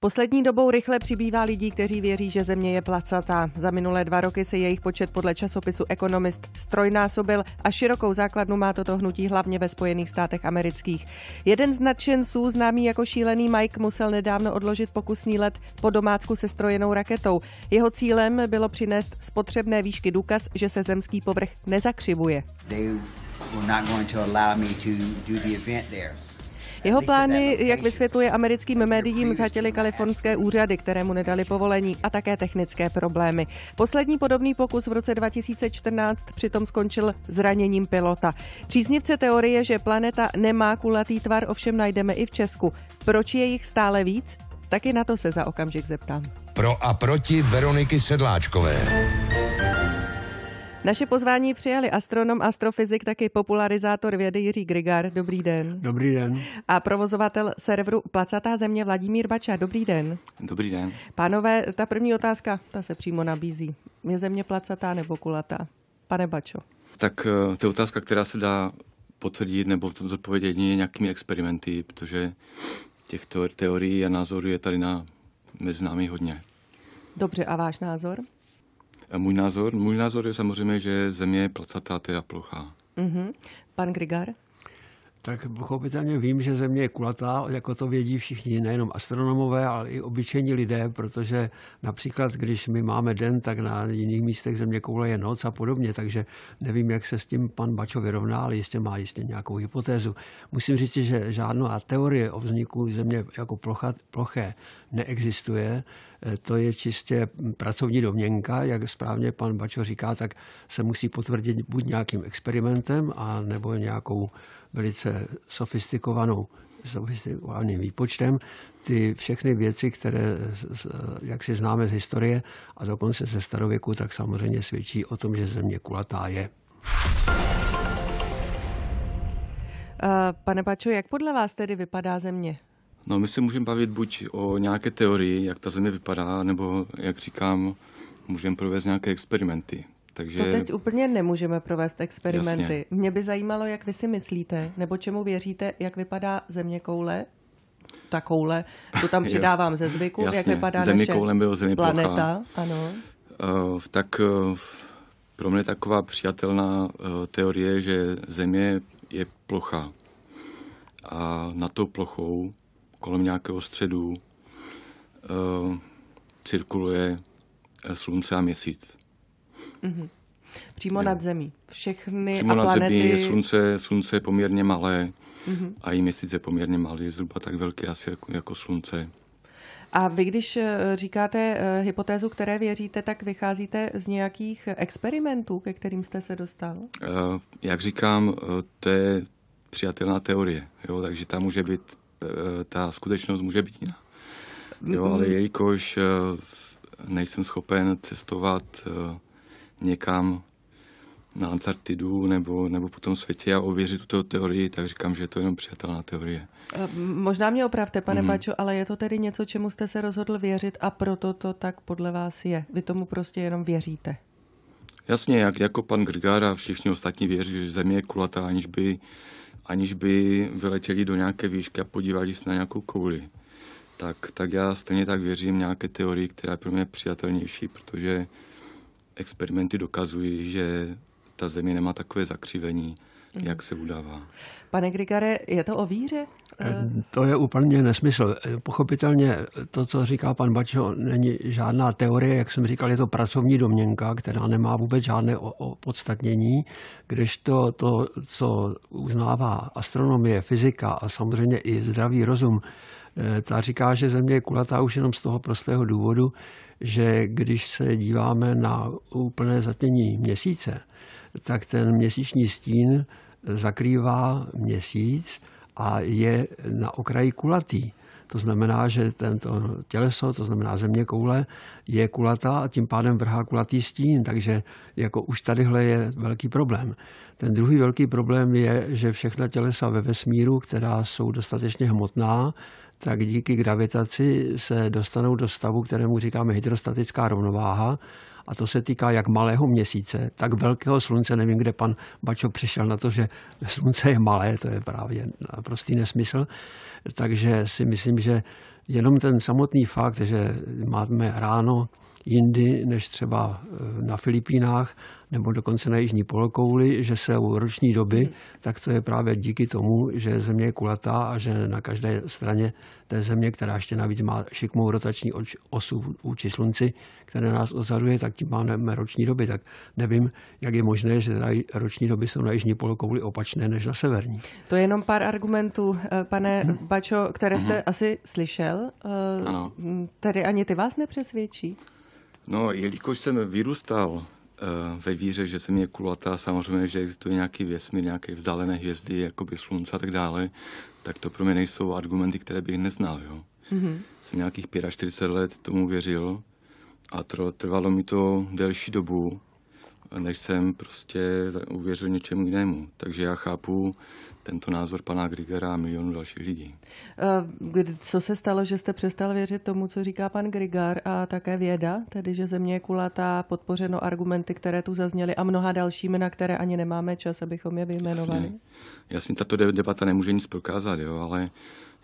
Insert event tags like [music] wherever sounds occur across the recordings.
Poslední dobou rychle přibývá lidí, kteří věří, že země je placatá. Za minulé dva roky se jejich počet podle časopisu Economist strojnásobil a širokou základnu má toto hnutí hlavně ve Spojených státech amerických. Jeden z nadšenců, známý jako šílený Mike, musel nedávno odložit pokusný let po domácku se strojenou raketou. Jeho cílem bylo přinést z potřebné výšky důkaz, že se zemský povrch nezakřivuje. They were not going to allow me to do the event there. Jeho plány, jak vysvětluje americkým médiím, zhatily kalifornské úřady, které mu nedali povolení a také technické problémy. Poslední podobný pokus v roce 2014 přitom skončil zraněním pilota. Příznivce teorie, že planeta nemá kulatý tvar, ovšem najdeme i v Česku. Proč je jich stále víc? Taky na to se za okamžik zeptám. Pro a proti Veroniky Sedláčkové. Naše pozvání přijali astronom, astrofyzik, taky popularizátor vědy Jiří Grigar. Dobrý den. Dobrý den. A provozovatel serveru Placatá země Vladimír Bača. Dobrý den. Dobrý den. Pánové, ta první otázka, ta se přímo nabízí. Je země placatá nebo kulatá? Pane Bačo. Tak eh, to je otázka, která se dá potvrdit nebo zodpovědět nějakými experimenty, protože těchto teorií a názorů je tady na mezi námi hodně. Dobře, a váš názor? Můj názor? Můj názor je samozřejmě, že země je placatá, teda plochá. Mm-hmm. Pan Grigar? Tak pochopitelně vím, že Země je kulatá, jako to vědí všichni, nejenom astronomové, ale i obyčejní lidé, protože například, když my máme den, tak na jiných místech Země koule je noc a podobně, takže nevím, jak se s tím pan Bačo vyrovná, ale jistě má jistě nějakou hypotézu. Musím říct, že žádná teorie o vzniku Země jako plocha, ploché neexistuje. Eh, to je čistě pracovní domněnka, jak správně pan Bačo říká, tak se musí potvrdit buď nějakým experimentem, a nebo nějakou velice sofistikovanou sofistikovaným výpočtem, ty všechny věci, které, jak si známe z historie a dokonce ze starověku, tak samozřejmě svědčí o tom, že země kulatá je. Eh, pane Pačo, jak podle vás tedy vypadá země? No, my se můžeme bavit buď o nějaké teorii, jak ta země vypadá, nebo, jak říkám, můžeme provést nějaké experimenty. Takže... To teď úplně nemůžeme provést experimenty. Jasně. Mě by zajímalo, jak vy si myslíte, nebo čemu věříte, jak vypadá země koule, ta koule, to tam [laughs] přidávám ze zvyku, Jasně. jak vypadá země naše koulem bylo země planeta. Ano. Uh, tak uh, pro mě taková přijatelná uh, teorie, že země je plocha. A na tou plochou kolem nějakého středu e, cirkuluje eh, slunce a měsíc. Mm-hmm. Přímo jo. nad zemí. Všechny Přímo a nad planety... zemí je slunce, slunce je poměrně malé mm-hmm. a i měsíc je poměrně malý, je zhruba tak velký asi jako, jako slunce. A vy, když eh, říkáte hypotézu, které věříte, tak vycházíte z nějakých experimentů, ke kterým jste se dostal? Jak říkám, to je přijatelná teorie, jo? takže tam může být Eh, ta skutečnost může být jiná. Jo, mhm. ale jelikož eh, nejsem schopen cestovat eh, někam na Antarktidu nebo, nebo po tom světě a ověřit tuto teorii, tak říkám, že je to jenom přijatelná teorie. Možná mě opravte, pane mm. Bačo, ale je to tedy něco, čemu jste se rozhodl věřit a proto to tak podle vás je. Vy tomu prostě jenom věříte. Jasně, jak, jako pan Grgár a všichni ostatní věří, že Země je kulatá, aniž by aniž by vyletěli do nějaké výšky a podívali se na nějakou kouli. Tak, tak já stejně tak věřím nějaké teorii, která je pro mě přijatelnější, protože experimenty dokazují, že ta země nemá takové zakřivení, Mhm. jak se udává. Pane Grigare, je to o víře? Eh, to je úplně nesmysl. Eh, pochopitelně to, co říká pan Bačo, není žádná teorie, jak jsem říkal, je to pracovní domněnka, která nemá vůbec žádné opodstatnění, to, to, co uznává astronomie, fyzika a samozřejmě i zdravý rozum, eh, ta říká, že Země je kulatá už jenom z toho prostého důvodu, že když se díváme na úplné zatmění měsíce, tak ten měsíční stín zakrývá měsíc a je na okraji kulatý. To znamená, že tento těleso, to znamená země koule, je kulatá a tím pádem vrhá kulatý stín, takže jako už tadyhle je velký problém. Ten druhý velký problém je, že všechna tělesa ve vesmíru, která jsou dostatečně hmotná, tak díky gravitaci se dostanou do stavu, kterému říkáme hydrostatická rovnováha, a to se týká jak malého měsíce, tak velkého slunce. Nevím, kde pan Bačo přišel na to, že slunce je malé, to je právě prostý nesmysl. Takže si myslím, že jenom ten samotný fakt, že máme ráno jindy než třeba eh, na Filipínách nebo dokonce na jižní polokouli, že se u roční doby, hmm. tak to je právě díky tomu, že země je kulatá a že na každé straně té země, která ještě navíc má šikmou rotační osu vůči slunci, které nás ozařuje, tak tím máme roční doby. Tak nevím, jak je možné, že teda roční doby jsou na jižní polokouli opačné než na severní. To je jenom pár argumentů, eh, pane hmm. Bačo, které jste hmm. asi slyšel. Eh, ano. Tedy ani ty vás nepřesvědčí? No, jelikož jsem vyrůstal eh, ve víře, že se je kulatá, samozřejmě, že existuje nějaký vesmír, nějaké vzdálené hvězdy, jako by slunce a tak dále, tak to pro mě nejsou argumenty, které bych neznal. Jo? Mm-hmm. Jsem nějakých 45 let tomu věřil a trvalo mi to delší dobu, než jsem prostě uvěřil něčemu jinému. Takže já chápu tento názor pana Grigera a milionů dalších lidí. Eh, co se stalo, že jste přestal věřit tomu, co říká pan Grigar a také věda, tedy že země je kulatá, podpořeno argumenty, které tu zazněly a mnoha dalšími, na které ani nemáme čas, abychom je vyjmenovali? Jasně, Jasně tato debata nemůže nic prokázat, jo, ale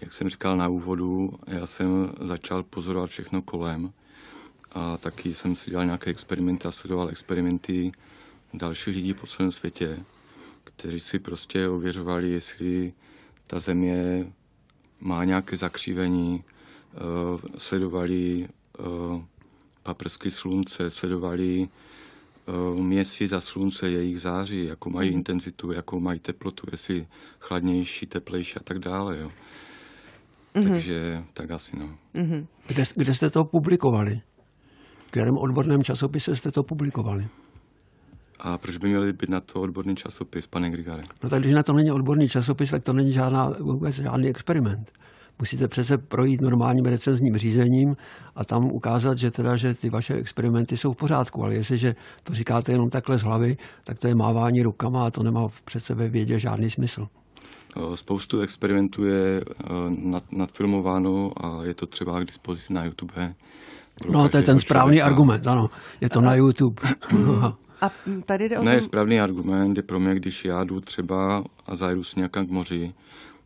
jak jsem říkal na úvodu, já jsem začal pozorovat všechno kolem a taky jsem si dělal nějaké experimenty a sledoval experimenty dalších lidí po celém světě, kteří si prostě ověřovali, jestli ta země má nějaké zakřívení, uh, eh, sledovali uh, eh, paprsky slunce, sledovali uh, eh, měsíc za slunce, jejich září, jakou mají intenzitu, jakou mají teplotu, jestli chladnější, teplejší a tak dále. Jo. Mm-hmm. Takže tak asi no. Mm-hmm. Kde, kde jste to publikovali? kterém odborném časopise jste to publikovali? A proč by měli být na to odborný časopis, pane Grigare? No tak když na to není odborný časopis, tak to není žádná, vůbec žádný experiment. Musíte přece projít normálním recenzním řízením a tam ukázat, že teda, že ty vaše experimenty jsou v pořádku. Ale jestliže to říkáte jenom takhle z hlavy, tak to je mávání rukama a to nemá přece ve vědě žádný smysl. Spoustu experimentů je nad, nadfilmováno a je to třeba k dispozici na YouTube. No, to je ten správný člověka. argument, ano. Je to na YouTube. Mm. A tady jde o Ne, správný argument je pro mě, když já jdu třeba a zajdu si nějak k moři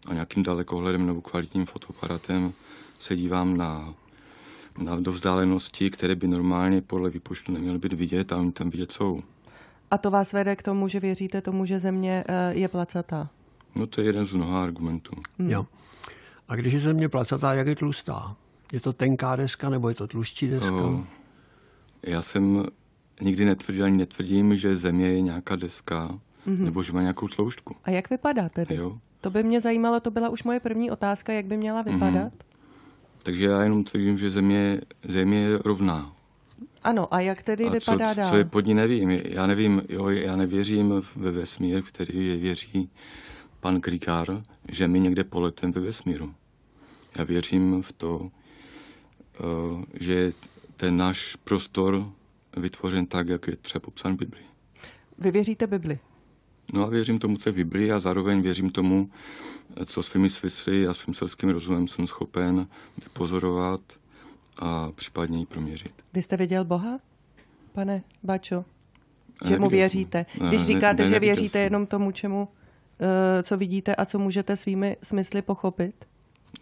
a nějakým dalekohledem nebo kvalitním fotoaparatem se dívám na, na do vzdálenosti, které by normálně podle výpočtu neměly být vidět a oni tam vidět jsou. A to vás vede k tomu, že věříte tomu, že země eh, je placatá? No to je jeden z mnoha argumentů. Hmm. Jo. A když je země placatá, jak je tlustá? Je to tenká deska nebo je to tlustší deska? O, já jsem nikdy netvrdil ani netvrdím, že země je nějaká deska mm-hmm. nebo že má nějakou tloušťku. A jak vypadá tedy? Jo? To by mě zajímalo, to byla už moje první otázka, jak by měla mhm. vypadat. Mm-hmm. Takže já jenom tvrdím, že země, země je rovná. Ano, a jak tedy a vypadá co, dál? Co je pod ní, nevím. Já nevím, jo, já nevěřím ve vesmír, který je věří pan Krikár, že my někde poletem ve vesmíru. Já věřím v to, Eh, že ten náš prostor vytvořen tak, jak je třeba popsán v Biblii. Vy věříte Bibli? No a věřím tomu, co je v Biblii a zároveň věřím tomu, eh, co svými smysly a svým selským rozumem jsem schopen vypozorovat a případně ji proměřit. Vy jste viděl Boha, pane Bačo? Eh, že mu věříte? Jsem. Když říkáte, ne, že věříte jsem. jenom tomu, čemu, co vidíte a co můžete svými smysly pochopit?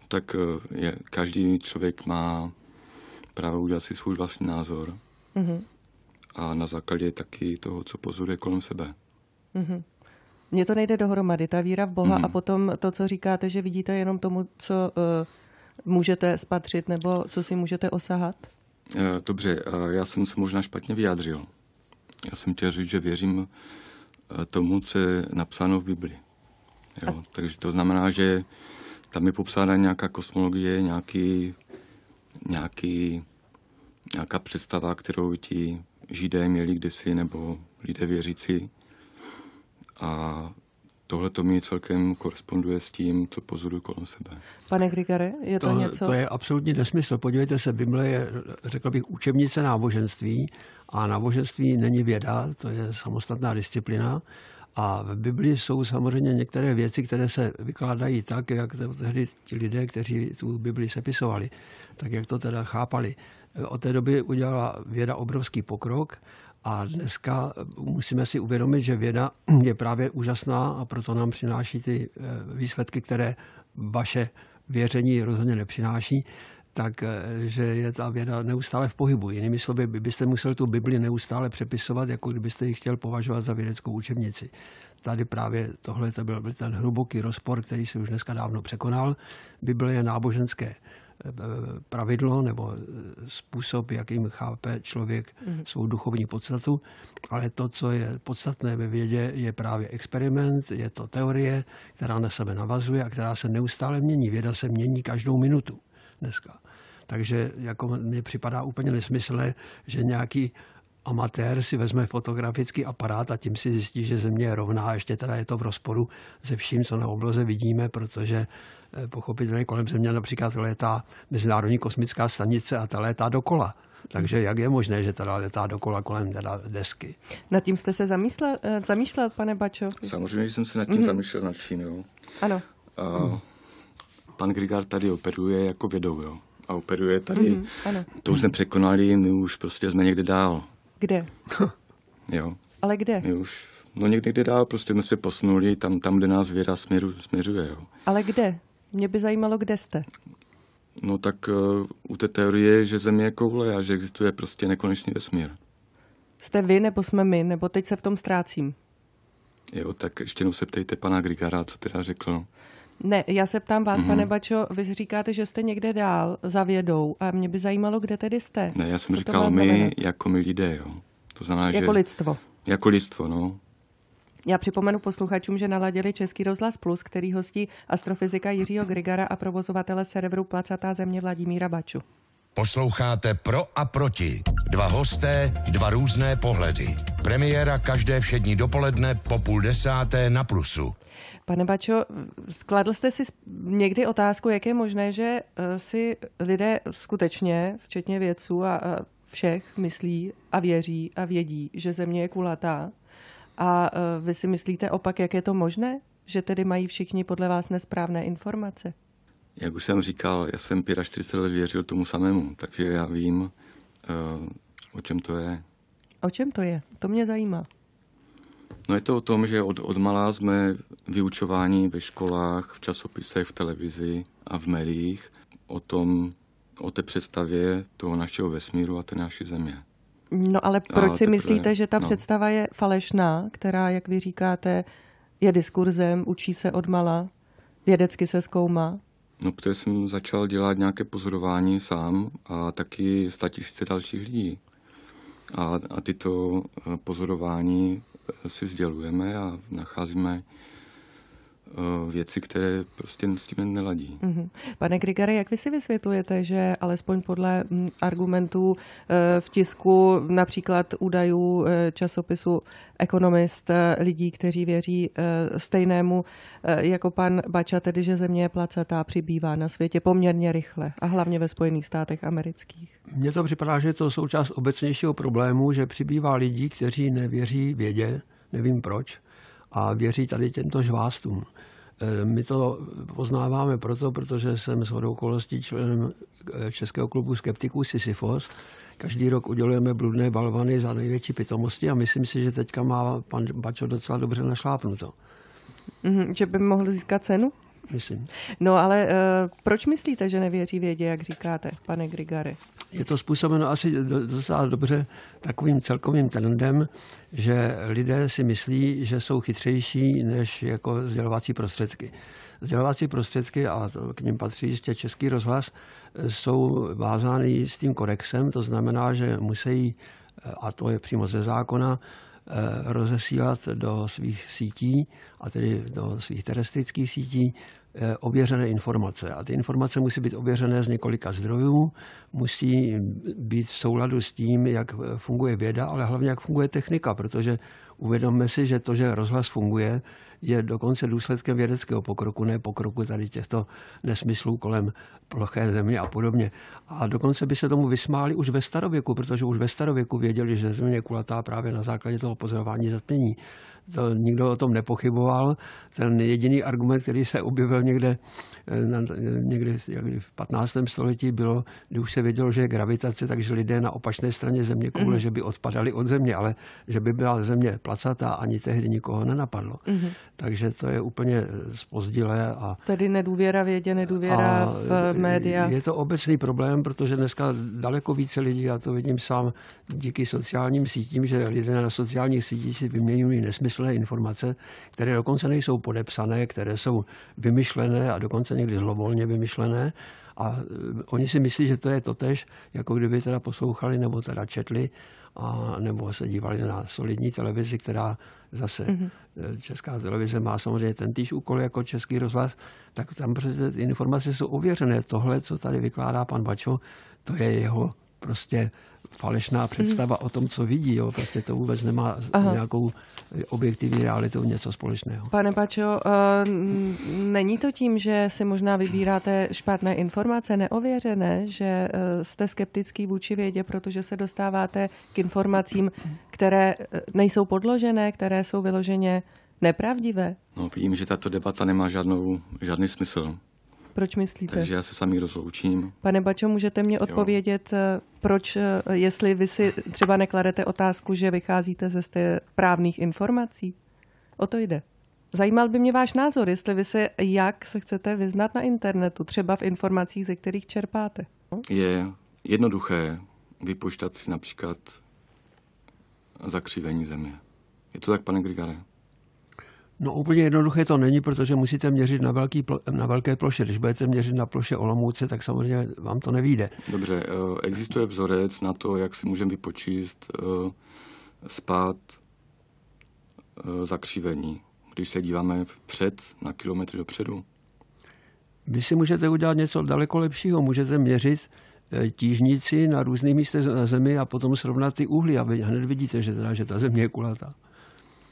Tak je, každý člověk má právě udělat si svůj vlastní názor mm-hmm. a na základě taky toho, co pozoruje kolem sebe. Mm-hmm. Mně to nejde dohromady, ta víra v Boha mm-hmm. a potom to, co říkáte, že vidíte jenom tomu, co uh, můžete spatřit nebo co si můžete osahat? Uh, dobře, uh, já jsem se možná špatně vyjádřil. Já jsem chtěl říct, že věřím uh, tomu, co je napsáno v Biblii. Jo, a... takže to znamená, že tam je popsána nějaká kosmologie, nějaký nějaký, nějaká představa, kterou ti židé měli kdysi nebo lidé věřící. A tohle to mi celkem koresponduje s tím, co pozoruju kolem sebe. Pane Grigare, je to, to něco? To je absolutní nesmysl. Podívejte se, Bible je, řekl bych, učebnice náboženství a náboženství není věda, to je samostatná disciplina a v Biblii jsou samozřejmě některé věci, které se vykládají tak, jak tehdy ti lidé, kteří tu Bibli sepisovali, tak jak to teda chápali. Od té doby udělala věda obrovský pokrok a dneska musíme si uvědomit, že věda je právě úžasná a proto nám přináší ty eh, výsledky, které vaše věření rozhodně nepřináší takže eh, je ta věda neustále v pohybu. Jinými slovy, byste musel tu Bibli neustále přepisovat, jako kdybyste ji chtěl považovat za vědeckou učebnici. Tady právě tohle to byl, byl ten hluboký rozpor, který se už dneska dávno překonal. Bible je náboženské eh, eh, pravidlo nebo způsob, jakým chápe člověk mhm. svou duchovní podstatu, ale to, co je podstatné ve vědě, je právě experiment, je to teorie, která na sebe navazuje a která se neustále mění. Věda se mění každou minutu dneska. Takže jako mi připadá úplně nesmyslné, že nějaký amatér si vezme fotografický aparát a tím si zjistí, že země je rovná ještě teda je to v rozporu se vším, co na obloze vidíme, protože eh, pochopitelně kolem země například létá Mezinárodní kosmická stanice a ta létá dokola. Takže jak je možné, že teda letá dokola kolem teda desky? Nad tím jste se zamýšlel, eh, zamýšlel pane Bačo? Samozřejmě jsem se nad tím mm. hmm zamýšlel nad čím, jo. Ano. Uh, pan Grigar tady operuje jako vědou, jo a operuje tady. Mm-hmm, ano. To už jsme překonali, my už prostě jsme někde dál. Kde? [laughs] jo. Ale kde? My už, no někde, někde dál, prostě jsme se posunuli tam, tam kde nás věra směru, směřuje. Jo. Ale kde? Mě by zajímalo, kde jste. No tak uh, u té teorie, že Země je koule a že existuje prostě nekonečný vesmír. Jste vy, nebo jsme my, nebo teď se v tom ztrácím? Jo, tak ještě jednou se ptejte pana Grigara, co teda řekl. Ne, já se ptám vás, mm. pane mhm. Bačo, vy říkáte, že jste někde dál za vědou a mě by zajímalo, kde tedy jste. Ne, já jsem Co říkal my znamenat? jako my lidé, jo. To znamená, jako že... lidstvo. Jako lidstvo, no. Já připomenu posluchačům, že naladili Český rozhlas Plus, který hostí astrofyzika Jiřího Grigara a provozovatele serveru Placatá země Vladimíra Baču. Posloucháte Pro a proti. Dva hosté, dva různé pohledy. Premiéra každé všední dopoledne po půl desáté na Plusu. Pane Bačo, skladl jste si někdy otázku, jak je možné, že eh, si lidé skutečně, včetně vědců a všech, myslí a věří a vědí, že země je kulatá? A eh, vy si myslíte opak, jak je to možné? Že tedy mají všichni podle vás nesprávné informace? Jak už jsem říkal, já jsem 45 let věřil tomu samému, takže já vím, eh, o čem to je. O čem to je? To mě zajímá. No je to o tom, že od, od malá jsme vyučováni ve školách, v časopisech, v televizi a v médiích o tom, o té představě toho našeho vesmíru a té naší země. No ale proč a si teprve, myslíte, že ta no. představa je falešná, která, jak vy říkáte, je diskurzem, učí se od mala, vědecky se zkoumá? No, protože jsem začal dělat nějaké pozorování sám a taky statisíce dalších lidí. A, a tyto eh, pozorování eh, si sdělujeme a nacházíme Eh, věci, které prostě s tím neladí. Mhm. Pane Grigary, jak vy si vysvětlujete, že alespoň podle mm, argumentů eh, v tisku, například údajů eh, časopisu Ekonomist, lidí, kteří věří stejnému jako pan Bača, tedy že země je placatá, přibývá na světě poměrně rychle a hlavně ve Spojených státech amerických? Mně to připadá, že je to součást obecnějšího problému, že přibývá lidí, kteří nevěří vědě, nevím proč, a věří tady těmto žvástům. Eh, my to poznáváme proto, protože jsem s hodou okolností členem eh, Českého klubu skeptiků Sisyfos. Každý rok udělujeme bludné balvany za největší pitomosti a myslím si, že teďka má pan Bačo docela dobře našlápnuto. Mm-hmm, že by mohl získat cenu? Myslím. No ale uh, proč myslíte, že nevěří vědě, jak říkáte, pane Grigare? je to způsobeno asi docela dobře takovým celkovým trendem, že lidé si myslí, že jsou chytřejší než jako sdělovací prostředky. Sdělovací prostředky, a k ním patří jistě Český rozhlas, jsou vázány s tím korexem, to znamená, že musí, eh, a to je přímo ze zákona, eh, rozesílat do svých sítí, a tedy do svých terestrických sítí, Eh, ověřené informace. A ty informace musí být ověřené z několika zdrojů, musí být v souladu s tím, jak eh, funguje věda, ale hlavně jak funguje technika, protože uvědomme si, že to, že rozhlas funguje, je dokonce důsledkem vědeckého pokroku, ne pokroku tady těchto nesmyslů kolem ploché země a podobně. A dokonce by se tomu vysmáli už ve starověku, protože už ve starověku věděli, že země je kulatá právě na základě toho pozorování zatmění. To nikdo o tom nepochyboval. Ten jediný argument, který se objevil někde, eh, někde v 15. století, bylo, kdy už se vědělo, že je gravitace, takže lidé na opačné straně země koule, mm-hmm. že by odpadali od země, ale že by byla země placatá, ani tehdy nikoho nenapadlo. Mm-hmm. Takže to je úplně spozdilé. Eh, a, Tedy nedůvěra vědě, nedůvěra v média. Je to obecný problém, protože dneska daleko více lidí, já to vidím sám díky sociálním sítím, že lidé na sociálních sítích si vyměňují nesmysl nesmyslné informace, které dokonce nejsou podepsané, které jsou vymyšlené a dokonce někdy zlovolně vymyšlené. A e, oni si myslí, že to je totež, jako kdyby teda poslouchali nebo teda četli a nebo se dívali na solidní televizi, která zase mm-hmm. česká televize má samozřejmě ten týž úkol jako český rozhlas, tak tam prostě informace jsou ověřené. Tohle, co tady vykládá pan Bačo, to je jeho prostě falešná představa mm. o tom, co vidí. Jo. Prostě to vůbec nemá Aha. nějakou objektivní realitou něco společného. Pane Pačo, eh, není to tím, že si možná vybíráte špatné informace, neověřené, že eh, jste skeptický vůči vědě, protože se dostáváte k informacím, které eh, nejsou podložené, které jsou vyloženě nepravdivé? No, vidím, že tato debata nemá žádnou, žádný smysl. Proč myslíte? Takže já se sami rozloučím. Pane Bačo, můžete mě odpovědět, jo. Eh, proč, eh, jestli vy si třeba nekladete otázku, že vycházíte ze té právných informací? O to jde. Zajímal by mě váš názor, jestli vy se, jak se chcete vyznat na internetu, třeba v informacích, ze kterých čerpáte. Je jednoduché vypočítat si například zakřivení země. Je to tak, pane Grigare? No úplně jednoduché to není, protože musíte měřit na, velký, na velké ploše. Když budete měřit na ploše Olomouce, tak samozřejmě vám to nevíde. Dobře, eh, existuje vzorec na to, jak si můžeme vypočíst eh, spát eh, zakřivení, když se díváme vpřed na kilometr dopředu? Vy si můžete udělat něco daleko lepšího. Můžete měřit tížnici na různých místech na Zemi a potom srovnat ty úhly a vy hned vidíte, že, teda, že ta Země je kulatá.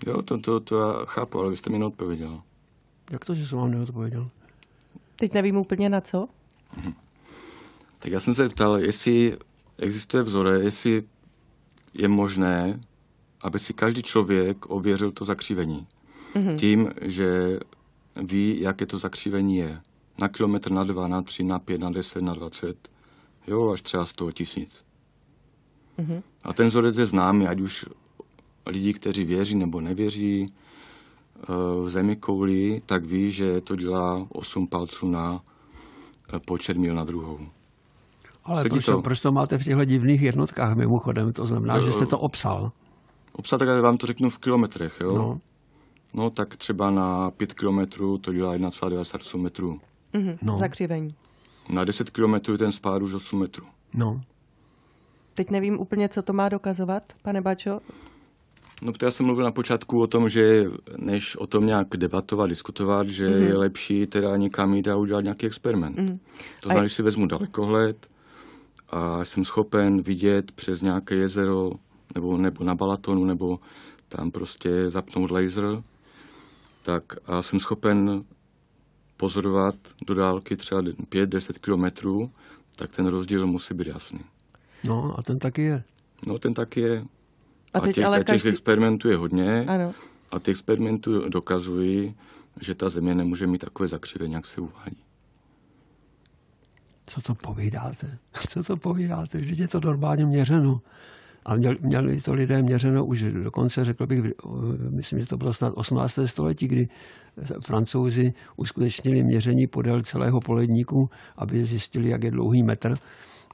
Jo, to, to, to já chápu, ale vy jste mi neodpověděl. Jak to, že jsem vám neodpověděl? Teď nevím úplně na co. Mhm. Tak já jsem se ptal, jestli existuje vzorec, jestli je možné, aby si každý člověk ověřil to zakřivení. Mm-hmm. Tím, že ví, jaké to zakřivení je. Na kilometr, na dva, na tři, na pět, na deset, na dvacet. Jo, až třeba sto tisíc. Mm-hmm. A ten vzorec je známý, ať už Lidi, kteří věří nebo nevěří eh, v zemi kouli, tak ví, že to dělá 8 palců na eh, počet mil na druhou. Ale proč to, to, proč to máte v těchto divných jednotkách mimochodem? To znamená, že jste to eh, obsal. Obsal, tak já vám to řeknu v kilometrech, jo? No. no tak třeba na 5 kilometrů to dělá 1,98 metrů. Mm-hmm. No. Zakřivení. Na 10 kilometrů ten spád už 8 metrů. No. Teď nevím úplně, co to má dokazovat, pane Bačo. No, protože já jsem mluvil na počátku o tom, že než o tom nějak debatovat, diskutovat, že mm-hmm. je lepší teda někam jít a udělat nějaký experiment. Mm. To znamená, že si vezmu dalekohled a jsem schopen vidět přes nějaké jezero nebo, nebo na Balatonu, nebo tam prostě zapnout laser, tak a jsem schopen pozorovat do dálky třeba 5-10 kilometrů, tak ten rozdíl musí být jasný. No a ten taky je. No ten taky je. A, teď a těch, ale a těch každý... experimentů je hodně ano. a ty experimentů dokazují, že ta země nemůže mít takové zakřivení, jak se uvádí. Co to povídáte? [laughs] Co to povídáte? Vždyť je to normálně měřeno. A měli, měli to lidé měřeno už dokonce, řekl bych, myslím, že to bylo snad 18. století, kdy francouzi uskutečnili měření podél celého poledníku, aby zjistili, jak je dlouhý metr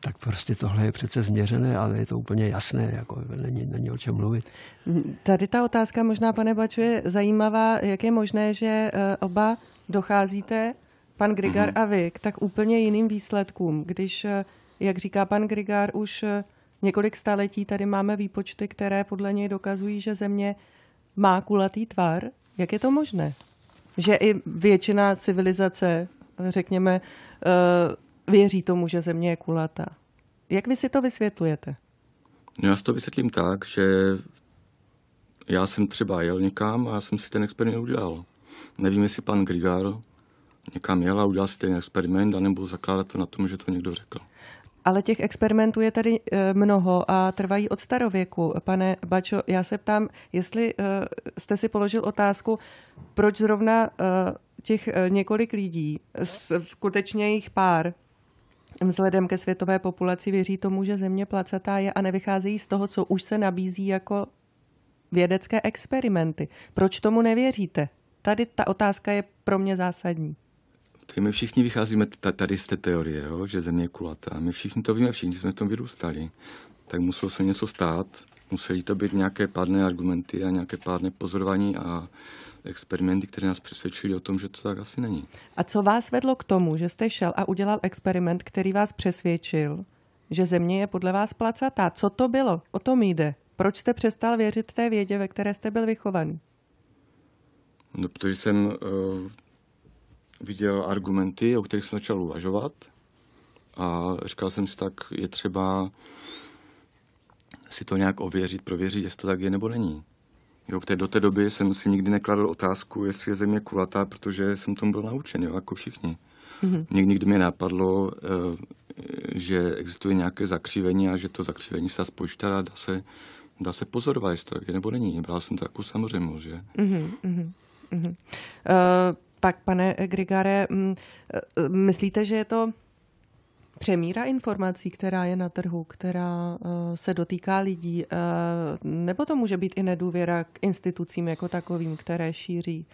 tak prostě tohle je přece změřené, ale je to úplně jasné, jako není, není o čem mluvit. Tady ta otázka možná, pane Baču, je zajímavá, jak je možné, že eh, oba docházíte, pan Grigar mm-hmm. a vy, k tak úplně jiným výsledkům, když, eh, jak říká pan Grigar, už eh, několik staletí tady máme výpočty, které podle něj dokazují, že země má kulatý tvar. Jak je to možné? Že i většina civilizace, řekněme, věří tomu, že země je kulatá. Jak vy si to vysvětlujete? No, já si to vysvětlím tak, že já jsem třeba jel někam a já jsem si ten experiment udělal. Nevím, jestli pan Grigar někam jel a udělal si ten experiment, anebo zakládat to na tom, že to někdo řekl. Ale těch experimentů je tady eh, mnoho a trvají od starověku. Pane Bačo, já se ptám, jestli eh, jste si položil otázku, proč zrovna eh, těch několik lidí, skutečně jich pár, vzhledem ke světové populaci věří tomu, že země placatá je a nevycházejí z toho, co už se nabízí jako vědecké experimenty. Proč tomu nevěříte? Tady ta otázka je pro mě zásadní. my všichni vycházíme tady z té teorie, jo? že země je kulatá. My všichni to víme, všichni jsme v tom vyrůstali. Tak muselo se něco stát, museli to být nějaké pádné argumenty a nějaké pádné pozorování a experimenty, které nás přesvědčily o tom, že to tak asi není. A co vás vedlo k tomu, že jste šel a udělal experiment, který vás přesvědčil, že země je podle vás placatá? Co to bylo? O tom jde. Proč jste přestal věřit té vědě, ve které jste byl vychovaný? No, protože jsem uh, viděl argumenty, o kterých jsem začal uvažovat a říkal jsem si tak, je třeba si to nějak ověřit, prověřit, jestli to tak je nebo není. Jo, té, do té doby jsem si nikdy nekladl otázku, jestli je země kulatá, protože jsem tomu byl naučen, jo, jako všichni. Mm-hmm. nikdy mi napadlo, eh, že existuje nějaké zakřivení a že to zakřivení se spočítá a dá se, dá se pozorovat, jestli to je nebo není. Bral jsem to jako samozřejmě, že? Mm-hmm. Mm-hmm. Uh, pak, pane Grigare, mm, eh, myslíte, že je to přemíra informací, která je na trhu, která eh, se dotýká lidí, eh, nebo to může být i nedůvěra k institucím jako takovým, které šíří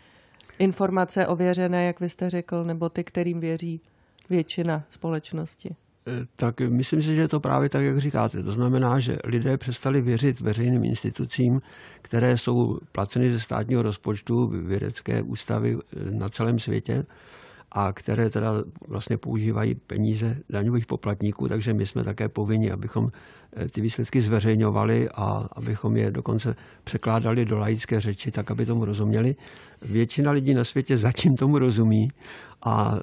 informace ověřené, jak vy jste řekl, nebo ty, kterým věří většina společnosti? Eh, tak myslím si, že je to právě tak, jak říkáte. To znamená, že lidé přestali věřit veřejným institucím, které jsou placeny ze státního rozpočtu, vědecké ústavy na celém světě a které teda vlastně používají peníze daňových poplatníků, takže my jsme také povinni, abychom eh, ty výsledky zveřejňovali a abychom je dokonce překládali do laické řeči, tak aby tomu rozuměli. Většina lidí na světě zatím tomu rozumí a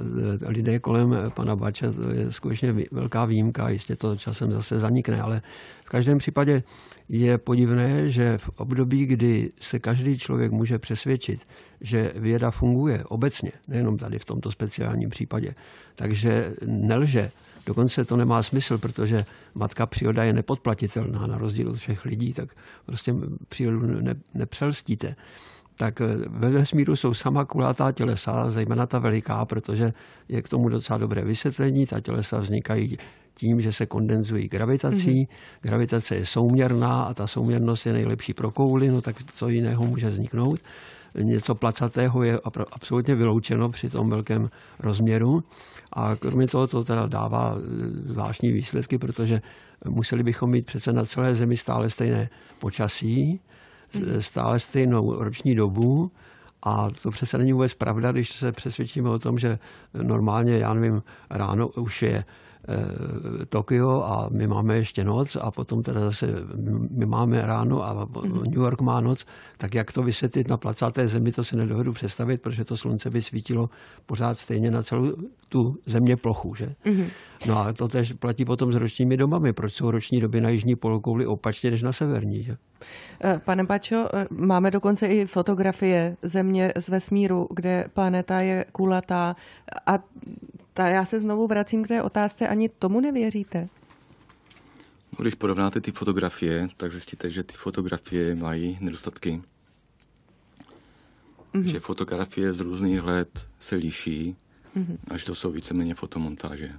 eh, lidé kolem eh, pana Bača to je skutečně velká výjimka, jistě to časem zase zanikne, ale v každém případě je podivné, že v období, kdy se každý člověk může přesvědčit, že věda funguje obecně, nejenom tady v tomto speciálním případě. Takže nelže. Dokonce to nemá smysl, protože matka příroda je nepodplatitelná, na rozdíl od všech lidí, tak prostě přírodu nepřelstíte. Tak eh, ve vesmíru jsou sama kulatá tělesa, zejména ta veliká, protože je k tomu docela dobré vysvětlení. Ta tělesa vznikají tím, že se kondenzují gravitací. Mm-hmm. Gravitace je souměrná a ta souměrnost je nejlepší pro kouli, no tak co jiného může vzniknout něco placatého je absolutně vyloučeno při tom velkém rozměru. A kromě toho to teda dává e, zvláštní výsledky, protože museli bychom mít přece na celé zemi stále stejné počasí, hmm. stále stejnou roční dobu, a to přece není vůbec pravda, když se přesvědčíme o tom, že normálně, já nevím, ráno už je Eh, Tokio a my máme ještě noc a potom teda zase my máme ráno a mhm. New York má noc, tak jak to vysvětlit na placaté zemi, to si nedohodu představit, protože to slunce by svítilo pořád stejně na celou tu země plochu, že? Mm-hmm. No a to tež platí potom s ročními dobami. Proč jsou roční doby na jižní polokouli opačně než na severní, že? Eh, pane Pačo, eh, máme dokonce i fotografie země z vesmíru, kde planeta je kulatá a ta, já se znovu vracím k té otázce, ani tomu nevěříte. No, když porovnáte ty fotografie, tak zjistíte, že ty fotografie mají nedostatky. Mm-hmm. Že fotografie z různých let se liší mm-hmm. a že to jsou víceméně fotomontáže.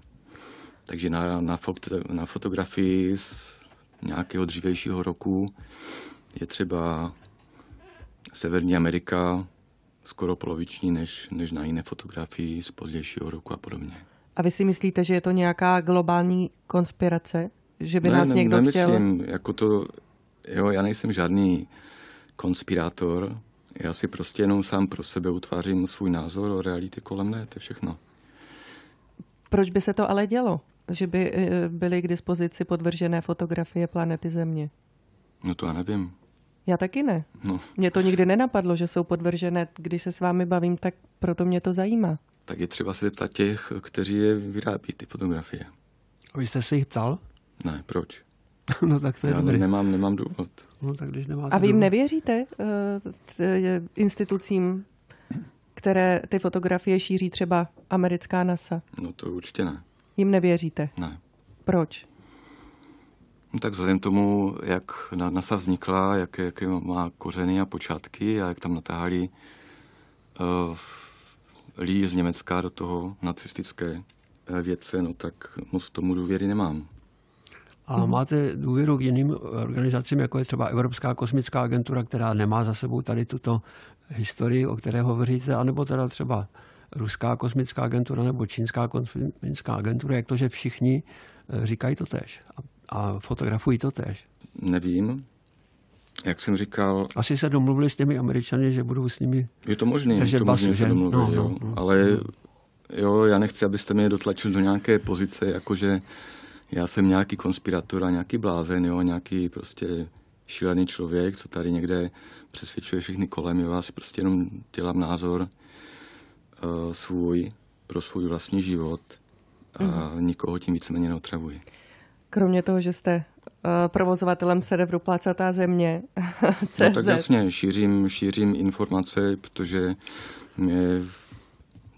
Takže na, na, fot, na fotografii z nějakého dřívějšího roku je třeba Severní Amerika, skoro poloviční než, než na jiné fotografii z pozdějšího roku a podobně. A vy si myslíte, že je to nějaká globální konspirace? Že by ne, nás ne, někdo nemyslím, chtěl? jako to, jo, já nejsem žádný konspirátor, já si prostě jenom sám pro sebe utvářím svůj názor o realitě kolem mne, to je všechno. Proč by se to ale dělo? Že by eh, byly k dispozici podvržené fotografie planety Země? No to já nevím. Já taky ne. No. Mě to nikdy nenapadlo, že jsou podvržené. Když se s vámi bavím, tak proto mě to zajímá. Tak je třeba se zeptat těch, kteří je vyrábí, ty fotografie. A vy jste se jich ptal? Ne, proč? [laughs] no tak to je Já dobrý. Nemám, nemám důvod. No, tak když nemáte A vy jim důvod. nevěříte uh, institucím, které ty fotografie šíří třeba americká NASA? No to určitě ne. Jim nevěříte? Ne. Proč? No tak vzhledem tomu, jak NASA vznikla, jak, má kořeny a počátky a jak tam natáhali uh, lidi z Německa do toho nacistické eh, věce, no tak moc tomu důvěry nemám. A máte důvěru k jiným organizacím, jako je třeba Evropská kosmická agentura, která nemá za sebou tady tuto historii, o které hovoříte, anebo teda třeba Ruská kosmická agentura nebo Čínská kosmická agentura, jak to, že všichni eh, říkají to tež. A a fotografují to tež. Nevím, jak jsem říkal... Asi se domluvili s těmi Američany, že budou s nimi... Je to možný, že to možný že? se domluvili, no, no, jo. No, no. Ale no. jo, já nechci, abyste mě dotlačili do nějaké pozice, jakože já jsem nějaký konspirátor a nějaký blázen, jo, nějaký prostě šílený člověk, co tady někde přesvědčuje všechny kolem, jo, já si prostě jenom dělám názor uh, svůj pro svůj vlastní život a mm. nikoho tím víceméně neotravuji. Kromě toho, že jste eh, provozovatelem serveru Placatá země, CZ. [laughs] No tak jasně, šířím, šířím informace, protože mě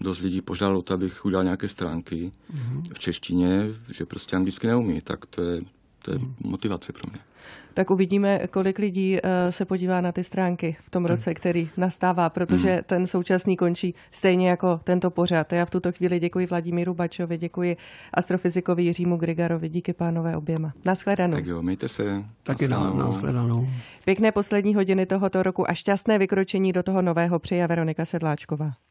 dost lidí požádalo abych udělal nějaké stránky mm-hmm. v češtině, že prostě anglicky neumí, tak to je to je motivace pro mě. Tak uvidíme, kolik lidí eh, se podívá na ty stránky v tom roce, který nastává, protože hmm. ten současný končí stejně jako tento pořad. Já v tuto chvíli děkuji Vladimíru Bačovi, děkuji astrofyzikovi Jiřímu Grigarovi, díky pánové oběma. Naschledanou. Tak jo, mějte se. Taky nám, naschledanou. Pěkné poslední hodiny tohoto roku a šťastné vykročení do toho nového přeje Veronika Sedláčková.